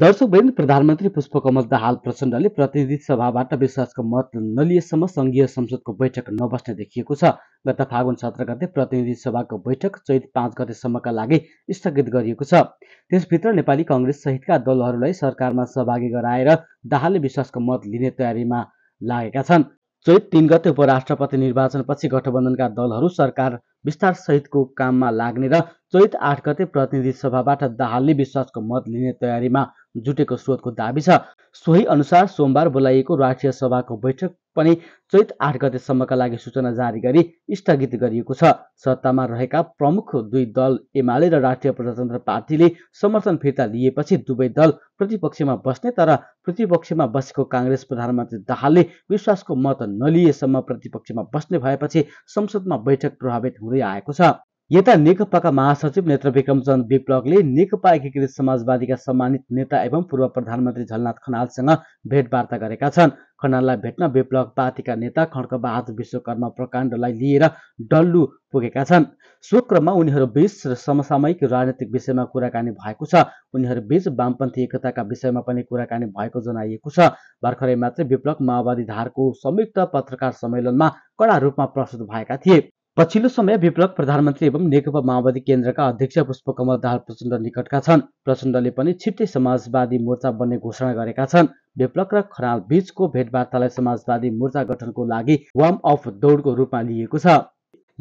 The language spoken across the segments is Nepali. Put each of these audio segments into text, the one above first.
दर्शक बहिन प्रधानमन्त्री पुष्पकमल दाहाल प्रचण्डले प्रतिनिधि सभाबाट विश्वासको मत नलिएसम्म सङ्घीय संसदको बैठक नबस्ने देखिएको छ गत फागुन सत्र गते प्रतिनिधि सभाको बैठक चैत पाँच गतेसम्मका लागि स्थगित गरिएको छ त्यसभित्र नेपाली कङ्ग्रेस सहितका दलहरूलाई सरकारमा सहभागी गराएर दाहालले विश्वासको मत लिने तयारीमा लागेका छन् चैत तिन गते उपराष्ट्रपति निर्वाचनपछि गठबन्धनका दलहरू सरकार विस्तारसहितको काममा लाग्ने र चैत आठ गते प्रतिनिधि सभाबाट दाहालले विश्वासको मत लिने तयारीमा जुटेको स्रोतको दावी छ सोही अनुसार सोमबार बोलाइएको राष्ट्रिय सभाको बैठक पनि चैत आठ गतेसम्मका लागि सूचना जारी गरी स्थगित गरिएको छ सत्तामा रहेका प्रमुख दुई दल एमाले र राष्ट्रिय प्रजातन्त्र पार्टीले समर्थन फिर्ता लिएपछि दुवै दल प्रतिपक्षमा बस्ने तर प्रतिपक्षमा बसेको काङ्ग्रेस प्रधानमन्त्री दाहालले विश्वासको मत नलिएसम्म प्रतिपक्षमा बस्ने भएपछि संसदमा बैठक प्रभावित हुँदै आएको छ यता नेकपाका महासचिव नेत्र विक्रमचन्द विप्लवले नेकपा एकीकृत समाजवादीका सम्मानित नेता एवं पूर्व प्रधानमन्त्री झलनाथ खनालसँग भेटवार्ता गरेका छन् खनाललाई भेट्न विप्लव पार्टीका नेता खड्कबहादुर विश्वकर्मा प्रकाण्डलाई लिएर डल्लु पुगेका छन् सो क्रममा उनीहरूबीच समसामयिक राजनीतिक विषयमा कुराकानी भएको छ उनीहरू उनीहरूबीच वामपन्थी एकताका विषयमा पनि कुराकानी भएको जनाइएको छ भर्खरै मात्रै विप्लव माओवादी धारको संयुक्त पत्रकार सम्मेलनमा कडा रूपमा प्रस्तुत भएका थिए पछिल्लो समय विप्लव प्रधानमन्त्री एवं नेकपा माओवादी केन्द्रका अध्यक्ष पुष्पकमल दाहाल प्रचण्ड निकटका छन् प्रचण्डले पनि छिट्टै समाजवादी मोर्चा बन्ने घोषणा गरेका छन् विप्लव र खराल बीचको भेटवार्तालाई समाजवादी मोर्चा गठनको लागि वार्म अफ दौडको रूपमा लिएको छ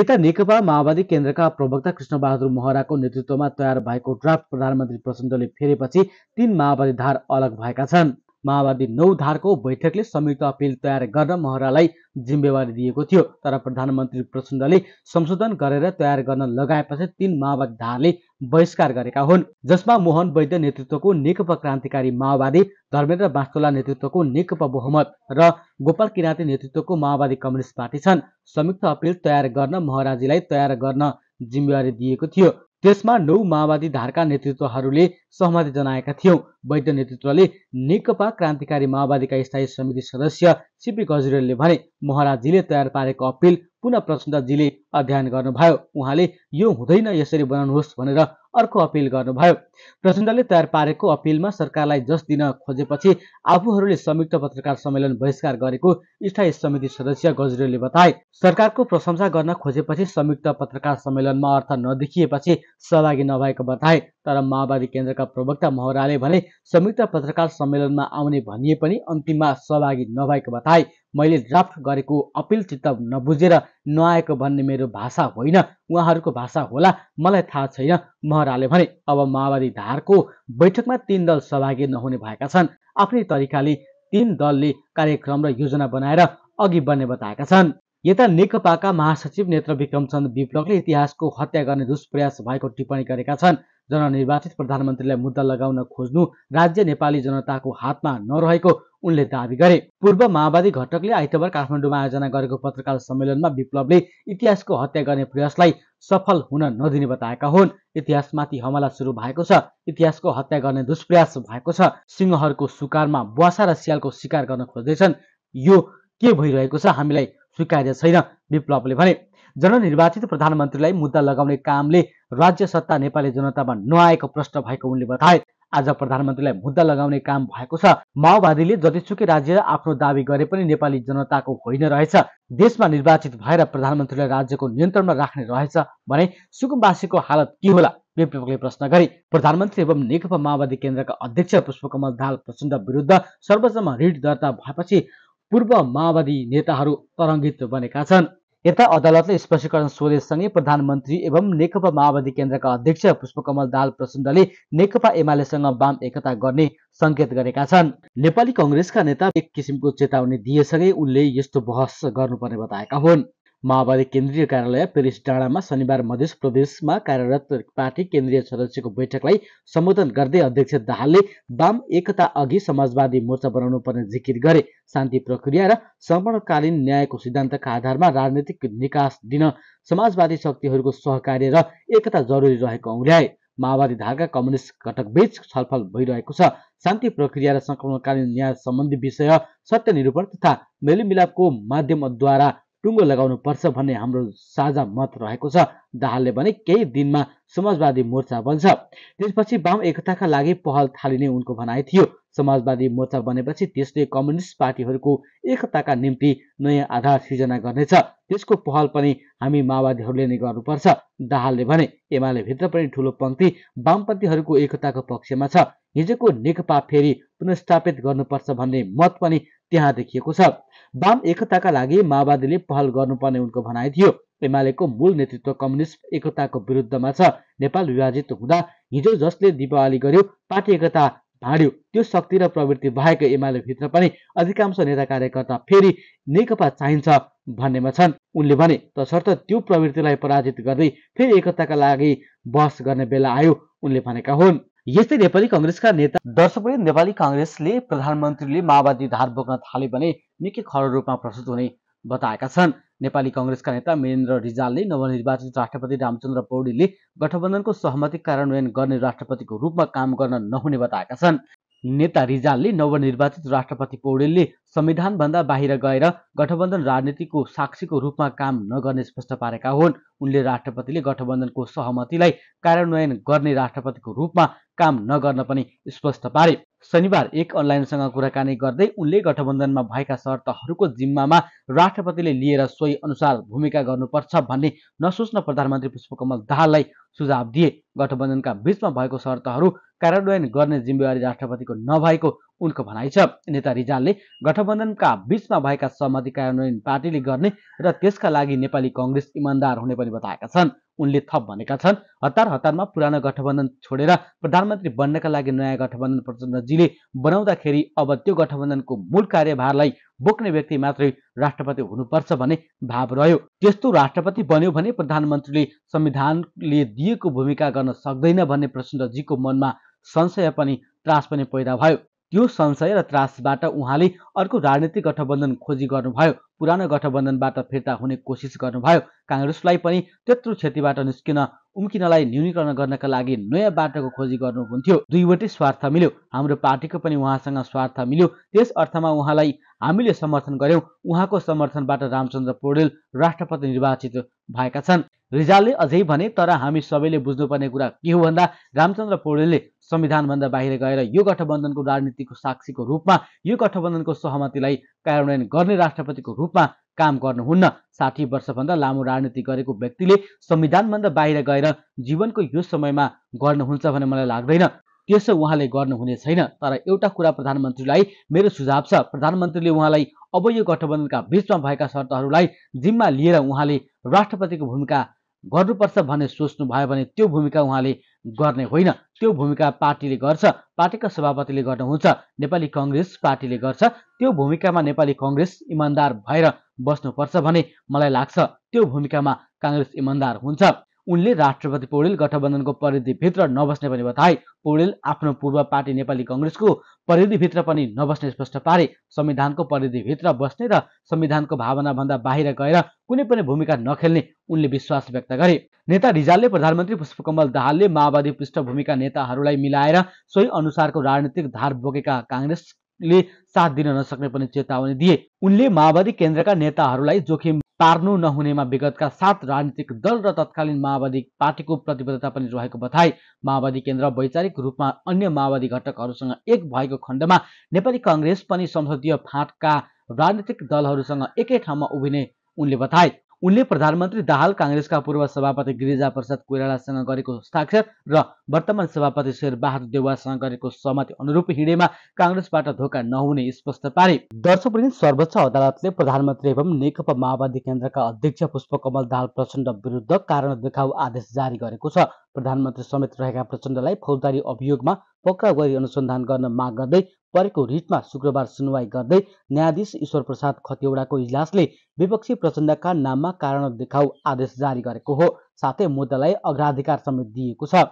यता नेकपा माओवादी केन्द्रका प्रवक्ता कृष्णबहादुर महराको नेतृत्वमा तयार भएको ड्राफ्ट प्रधानमन्त्री प्रचण्डले फेरेपछि तीन माओवादी धार अलग भएका छन् माओवादी नौ धारको बैठकले संयुक्त अपिल तयार गर्न महरालाई जिम्मेवारी दिएको थियो तर प्रधानमन्त्री प्रचण्डले संशोधन गरेर तयार गर्न लगाएपछि तीन माओवादी धारले बहिष्कार गरेका हुन् जसमा मोहन वैद्य नेतृत्वको नेकपा क्रान्तिकारी माओवादी धर्मेन्द्र बास्तोला नेतृत्वको नेकपा बहुमत र गोपाल किराती नेतृत्वको माओवादी कम्युनिस्ट पार्टी छन् संयुक्त अपिल तयार गर्न महराजीलाई तयार गर्न जिम्मेवारी दिएको थियो त्यसमा नौ माओवादी धारका नेतृत्वहरूले सहमति जनाएका थियौँ वैद्य नेतृत्वले नेकपा क्रान्तिकारी माओवादीका स्थायी समिति सदस्य सिपी गजरेलले भने महाराजजीले तयार पारेको अपिल पुनः प्रचण्डजीले अध्ययन गर्नुभयो उहाँले यो हुँदैन यसरी बनाउनुहोस् भनेर अर्को अपिल गर्नुभयो प्रचण्डले तयार पारेको अपिलमा सरकारलाई जस दिन खोजेपछि आफूहरूले संयुक्त पत्रकार सम्मेलन बहिष्कार गरेको स्थायी समिति सदस्य गजरेलले बताए सरकारको प्रशंसा गर्न खोजेपछि संयुक्त पत्रकार सम्मेलनमा अर्थ नदेखिएपछि सहभागी नभएको बताए तर माओवादी केन्द्रका प्रवक्ता महराले भने संयुक्त पत्रकार सम्मेलनमा आउने भनिए पनि अन्तिममा सहभागी नभएको बताए भाइ मैले ड्राफ्ट गरेको अपिल चित्त नबुझेर नआएको भन्ने मेरो भाषा होइन उहाँहरूको भाषा होला मलाई थाहा छैन महराले भने अब माओवादी धारको बैठकमा तीन दल सहभागी नहुने भएका छन् आफ्नै तरिकाले तीन दलले कार्यक्रम र योजना बनाएर अघि बढ्ने बताएका छन् यता नेकपाका महासचिव नेत्र विक्रमचन्द विप्लवले इतिहासको हत्या गर्ने दुष्प्रयास भएको टिप्पणी गरेका छन् जननिर्वाचित प्रधानमन्त्रीलाई मुद्दा लगाउन खोज्नु राज्य नेपाली जनताको हातमा नरहेको उनले दावी गरे पूर्व माओवादी घटकले आइतबार काठमाडौँमा आयोजना गरेको पत्रकार सम्मेलनमा विप्लवले इतिहासको हत्या गर्ने प्रयासलाई सफल हुन नदिने बताएका हुन् इतिहासमाथि हमला सुरु भएको छ इतिहासको हत्या गर्ने दुष्प्रयास भएको छ सिंहहरूको सुकारमा बुवासा र सियालको शिकार गर्न खोज्दैछन् यो के भइरहेको छ हामीलाई स्वीकार्य छैन विप्लवले भने जननिर्वाचित प्रधानमन्त्रीलाई मुद्दा लगाउने कामले राज्य सत्ता नेपाली जनतामा नआएको प्रश्न भएको उनले बताए आज प्रधानमन्त्रीलाई मुद्दा लगाउने काम भएको छ माओवादीले जतिसुकै राज्य आफ्नो दावी गरे पनि नेपाली जनताको होइन रहेछ देशमा निर्वाचित भएर प्रधानमन्त्रीलाई राज्यको नियन्त्रणमा राख्ने रहेछ भने सुकुम्बासीको हालत के होला बेपले प्रश्न गरे प्रधानमन्त्री एवं नेकपा माओवादी केन्द्रका अध्यक्ष पुष्पकमल दाल प्रचण्ड विरुद्ध सर्वोच्चमा रिट दर्ता भएपछि पूर्व माओवादी नेताहरू तरङ्गित बनेका छन् यता अदालतले स्पष्टीकरण सोधेसँगै प्रधानमन्त्री एवं नेकपा माओवादी केन्द्रका अध्यक्ष पुष्पकमल दाल प्रचण्डले नेकपा एमालेसँग वाम एकता गर्ने सङ्केत गरेका छन् नेपाली कङ्ग्रेसका नेता एक किसिमको चेतावनी दिएसँगै उनले यस्तो बहस गर्नुपर्ने बताएका हुन् माओवादी केन्द्रीय कार्यालय पेरिस डाँडामा शनिबार मध्य प्रदेशमा कार्यरत पार्टी केन्द्रीय सदस्यको बैठकलाई सम्बोधन गर्दै अध्यक्ष दाहालले वाम एकता अघि समाजवादी मोर्चा बनाउनु पर्ने जिकिर गरे शान्ति प्रक्रिया र समकालीन न्यायको सिद्धान्तका आधारमा राजनीतिक निकास दिन समाजवादी शक्तिहरूको सहकार्य र एकता जरुरी रहेको औल्याए माओवादी धारका कम्युनिस्ट घटकबीच छलफल भइरहेको छ शान्ति प्रक्रिया र सङ्क्रमणकालीन न्याय सम्बन्धी विषय सत्य निरूपण तथा मेलमिलापको माध्यमद्वारा टुङ्गो लगाउनु पर्छ भन्ने हाम्रो साझा मत रहेको छ दाहालले भने केही दिनमा समाजवादी मोर्चा बन्छ त्यसपछि वाम एकताका लागि पहल थालिने उनको भनाइ थियो समाजवादी मोर्चा बनेपछि त्यसले कम्युनिस्ट पार्टीहरूको एकताका निम्ति नयाँ आधार सिर्जना गर्नेछ त्यसको पहल पनि हामी माओवादीहरूले नै गर्नुपर्छ दाहालले भने एमाले भित्र पनि ठुलो पङ्क्ति वामपन्थीहरूको एकताको पक्षमा छ हिजोको नेकपा फेरि पुनस्थापित गर्नुपर्छ भन्ने मत पनि त्यहाँ देखिएको छ वाम एकताका लागि माओवादीले पहल गर्नुपर्ने उनको भनाइ थियो एमालेको मूल नेतृत्व कम्युनिस्ट एकताको विरुद्धमा छ नेपाल विभाजित हुँदा हिजो जसले दिपावली गर्यो पार्टी एकता भाँड्यो त्यो शक्ति र प्रवृत्ति बाहेक एमालेभित्र पनि अधिकांश नेता कार्यकर्ता फेरि नेकपा चाहिन्छ भन्नेमा छन् उनले भने तसर्थ त्यो प्रवृत्तिलाई पराजित गर्दै फेरि एकताका लागि बहस गर्ने बेला आयो उनले भनेका हुन् यस्तै नेपाली कङ्ग्रेसका नेता दर्शकले नेपाली काङ्ग्रेसले प्रधानमन्त्रीले माओवादी धार बोक्न थाले भने निकै खर रूपमा प्रस्तुत हुने बताएका छन् नेपाली कङ्ग्रेसका नेता मेन्द्र रिजालले नवनिर्वाचित राष्ट्रपति रामचन्द्र पौडेलले गठबन्धनको सहमति कार्यान्वयन गर्ने राष्ट्रपतिको रूपमा काम गर्न नहुने बताएका छन् नेता रिजालले नवनिर्वाचित राष्ट्रपति पौडेलले संविधानभन्दा बाहिर गएर गठबन्धन राजनीतिको साक्षीको रूपमा काम नगर्ने स्पष्ट पारेका हुन् उनले राष्ट्रपतिले गठबन्धनको सहमतिलाई कार्यान्वयन गर्ने राष्ट्रपतिको रूपमा काम नगर्न पनि स्पष्ट पारे शनिबार एक अनलाइनसँग कुराकानी गर्दै उनले गठबन्धनमा भएका शर्तहरूको जिम्मामा राष्ट्रपतिले लिएर सोही अनुसार भूमिका गर्नुपर्छ भन्ने नसोच्न प्रधानमन्त्री पुष्पकमल दाहाललाई सुझाव दिए गठबन्धनका बीचमा भएको शर्तहरू कार्यान्वयन गर्ने जिम्मेवारी राष्ट्रपतिको नभएको उनको भनाइ छ नेता रिजालले गठबन्धनका बीचमा भएका सहमति कार्यान्वयन पार्टीले गर्ने र त्यसका लागि नेपाली कङ्ग्रेस इमान्दार हुने पनि बताएका छन् उनले थप भनेका छन् हतार हतारमा पुरानो गठबन्धन छोडेर प्रधानमन्त्री बन्नका लागि नयाँ गठबन्धन प्रचण्डजीले बनाउँदाखेरि अब त्यो गठबन्धनको मूल कार्यभारलाई बोक्ने व्यक्ति मात्रै राष्ट्रपति हुनुपर्छ भन्ने भाव रह्यो त्यस्तो राष्ट्रपति बन्यो भने प्रधानमन्त्रीले संविधानले दिएको भूमिका गर्न सक्दैन भन्ने प्रचण्डजीको मनमा संशय पनि त्रास पनि पैदा भयो यो संशय र त्रासबाट उहाँले अर्को राजनीतिक गठबन्धन खोजी गर्नुभयो पुरानो गठबन्धनबाट फिर्ता हुने कोसिस गर्नुभयो काङ्ग्रेसलाई पनि त्यत्रो क्षतिबाट निस्किन उम्किनलाई न्यूनीकरण गर्नका लागि नयाँ बाटोको खोजी गर्नुहुन्थ्यो दुईवटै स्वार्थ मिल्यो हाम्रो पार्टीको पनि उहाँसँग स्वार्थ मिल्यो त्यस अर्थमा उहाँलाई हामीले समर्थन गर्यौँ उहाँको समर्थनबाट रामचन्द्र पौडेल राष्ट्रपति निर्वाचित भएका छन् रिजालले अझै भने तर हामी सबैले बुझ्नुपर्ने कुरा के हो भन्दा रामचन्द्र पौडेलले संविधानभन्दा बाहिर गएर यो गठबन्धनको राजनीतिको साक्षीको रूपमा यो गठबन्धनको सहमतिलाई कार्यान्वयन गर्ने राष्ट्रपतिको रूपमा काम गर्नुहुन्न साठी वर्षभन्दा लामो राजनीति गरेको व्यक्तिले संविधानभन्दा बाहिर गएर जीवनको यो समयमा गर्नुहुन्छ भने मलाई लाग्दैन त्यसो उहाँले गर्नुहुने छैन तर एउटा कुरा प्रधानमन्त्रीलाई मेरो सुझाव छ प्रधानमन्त्रीले उहाँलाई अब यो गठबन्धनका बिचमा भएका शर्तहरूलाई जिम्मा लिएर उहाँले राष्ट्रपतिको भूमिका गर्नुपर्छ भन्ने सोच्नु भयो भने त्यो भूमिका उहाँले गर्ने होइन त्यो भूमिका पार्टीले गर्छ पार्टीका सभापतिले गर्नुहुन्छ नेपाली कङ्ग्रेस पार्टीले गर्छ त्यो भूमिकामा नेपाली कङ्ग्रेस इमान्दार भएर बस्नुपर्छ भने मलाई लाग्छ त्यो भूमिकामा काङ्ग्रेस इमान्दार हुन्छ उनले राष्ट्रपति पौडेल गठबन्धनको परिधिभित्र नबस्ने पनि बताए पौडेल आफ्नो पूर्व पार्टी नेपाली कङ्ग्रेसको परिधिभित्र पनि नबस्ने स्पष्ट पारे संविधानको परिधिभित्र बस्ने र संविधानको भावनाभन्दा बाहिर गएर कुनै पनि भूमिका नखेल्ने उनले विश्वास व्यक्त गरे नेता रिजालले प्रधानमन्त्री पुष्पकमल दाहालले माओवादी पृष्ठभूमिका नेताहरूलाई मिलाएर सोही अनुसारको राजनीतिक धार बोकेका काङ्ग्रेसले साथ दिन नसक्ने पनि चेतावनी दिए उनले माओवादी केन्द्रका नेताहरूलाई जोखिम पार्नु नहुनेमा विगतका सात राजनीतिक दल र तत्कालीन माओवादी पार्टीको प्रतिबद्धता पनि रहेको बताए माओवादी केन्द्र वैचारिक रूपमा अन्य माओवादी घटकहरूसँग एक भएको खण्डमा नेपाली कङ्ग्रेस पनि संसदीय फाँटका राजनीतिक दलहरूसँग एकै ठाउँमा उभिने उनले बताए उनले प्रधानमन्त्री दाहाल काङ्ग्रेसका पूर्व सभापति गिरिजा प्रसाद कोइरालासँग गरेको हस्ताक्षर र वर्तमान सभापति शेरबहादुर देवासँग गरेको सहमति अनुरूप हिँडेमा काङ्ग्रेसबाट धोका नहुने स्पष्ट पारे दर्शक सर्वोच्च अदालतले प्रधानमन्त्री एवं नेकपा माओवादी केन्द्रका अध्यक्ष पुष्पकमल दाहाल प्रचण्ड विरुद्ध कारण देखाउ आदेश जारी गरेको छ प्रधानमन्त्री समेत रहेका प्रचण्डलाई फौजदारी अभियोगमा पक्का गरी अनुसन्धान गर्न माग गर्दै परेको रिटमा शुक्रबार सुनवाई गर्दै न्यायाधीश ईश्वर प्रसाद खतिवड़ाको इजलासले विपक्षी प्रचण्डका नाममा कारण देखाउ आदेश जारी गरेको हो साथै मुद्दालाई अग्राधिकार समेत दिएको छ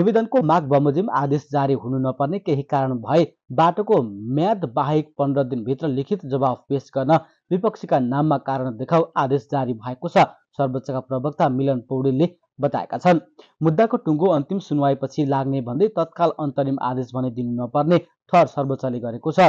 निवेदनको माग बमोजिम आदेश जारी हुनु नपर्ने केही कारण भए बाटोको म्याद बाहेक पन्ध्र दिनभित्र लिखित जवाफ पेश गर्न विपक्षीका नाममा कारण देखाउ आदेश जारी भएको छ सर्वोच्चका प्रवक्ता मिलन पौडेलले बताएका छन् मुद्दाको टुङ्गो अन्तिम सुनवाईपछि लाग्ने भन्दै तत्काल अन्तरिम आदेश भने दिनु नपर्ने थर सर्वोच्चले गरेको छ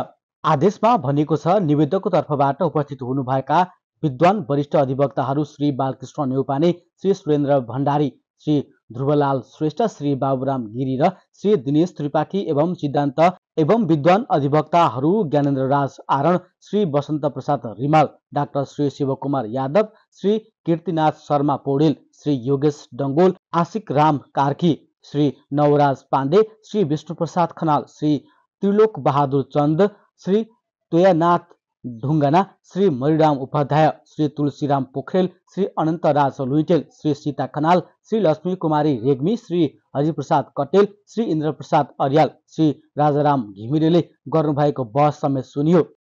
आदेशमा भनेको छ निवेदकको तर्फबाट उपस्थित हुनुभएका विद्वान वरिष्ठ अधिवक्ताहरू श्री बालकृष्ण नेउपाने श्री सुरेन्द्र भण्डारी श्री ध्रुवलाल श्रेष्ठ श्री बाबुराम गिरी र श्री दिनेश त्रिपाठी एवं सिद्धान्त एवं विद्वान अधिवक्ताहरू ज्ञानेन्द्र राज आरण श्री वसन्त प्रसाद रिमाल डाक्टर श्री शिवकुमार यादव श्री कीर्तिनाथ शर्मा पौडेल श्री योगेश डङ्गोल आशिक राम कार्की श्री नवराज पाण्डे श्री विष्णुप्रसाद खनाल श्री त्रिलोक बहादुर चन्द श्री तोयानाथ ढुङ्गाना श्री मरिराम उपाध्याय श्री तुलसीराम पोखरेल श्री अनन्तराज लुइटेल श्री सीता खनाल श्री लक्ष्मी कुमारी रेग्मी श्री हरिप्रसाद कटेल श्री इन्द्रप्रसाद अर्याल श्री राजाराम घिमिरेले गर्नुभएको बहस समेत सुनियो